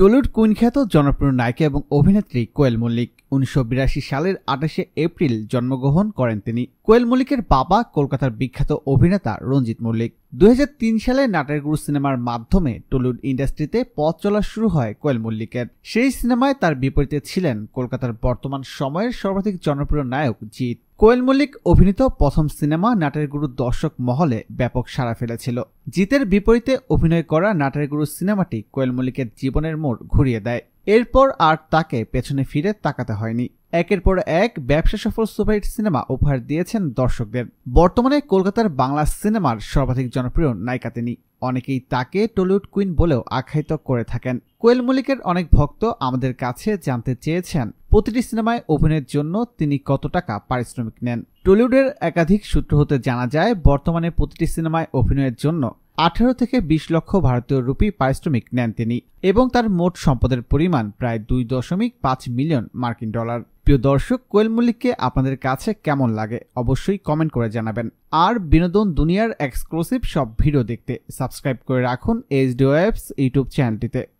Tollywood কুইনখ্যাত জনপ্রিয় নায়িকা এবং অভিনেত্রী কোয়েল মল্লিক উনিশশো সালের আঠাশে এপ্রিল জন্মগ্রহণ করেন তিনি কোয়েল মল্লিকের বাবা কলকাতার বিখ্যাত অভিনেতা রঞ্জিত মল্লিক দু সালে নাটের গুরু সিনেমার মাধ্যমে টলিউড ইন্ডাস্ট্রিতে পথ চলা শুরু হয় কোয়েল মল্লিকের সেই সিনেমায় তার বিপরীতে ছিলেন কলকাতার বর্তমান সময়ের সর্বাধিক জনপ্রিয় নায়ক জিৎ কোয়েল মল্লিক অভিনীত প্রথম সিনেমা নাটের গুরু দর্শক মহলে ব্যাপক সাড়া ফেলেছিল জিতের বিপরীতে অভিনয় করা নাটের গুরু সিনেমাটি কোয়েল মল্লিকের জীবনের মোড় ঘুরিয়ে দেয় এরপর আর তাকে পেছনে ফিরে তাকাতে হয়নি একের পর এক ব্যবসা সফল সুপারহিট সিনেমা উপহার দিয়েছেন দর্শকদের বর্তমানে কলকাতার বাংলা সিনেমার সর্বাধিক জনপ্রিয় নায়িকা তিনি অনেকেই তাকে টলিউড কুইন বলেও আখ্যায়িত করে থাকেন কোয়েল মল্লিকের অনেক ভক্ত আমাদের কাছে জানতে চেয়েছেন প্রতিটি সিনেমায় অভিনয়ের জন্য তিনি কত টাকা পারিশ্রমিক নেন টলিউডের একাধিক সূত্র হতে জানা যায় বর্তমানে প্রতিটি সিনেমায় অভিনয়ের জন্য আঠারো থেকে বিশ লক্ষ ভারতীয় রুপি পারিশ্রমিক নেন তিনি এবং তার মোট সম্পদের পরিমাণ প্রায় দুই দশমিক পাঁচ মিলিয়ন মার্কিন ডলার প্রিয় দর্শক কোয়েল মল্লিককে আপনাদের কাছে কেমন লাগে অবশ্যই কমেন্ট করে জানাবেন আর বিনোদন দুনিয়ার এক্সক্লুসিভ সব ভিডিও দেখতে সাবস্ক্রাইব করে রাখুন এইচডিও অ্যাপস ইউটিউব চ্যানেলটিতে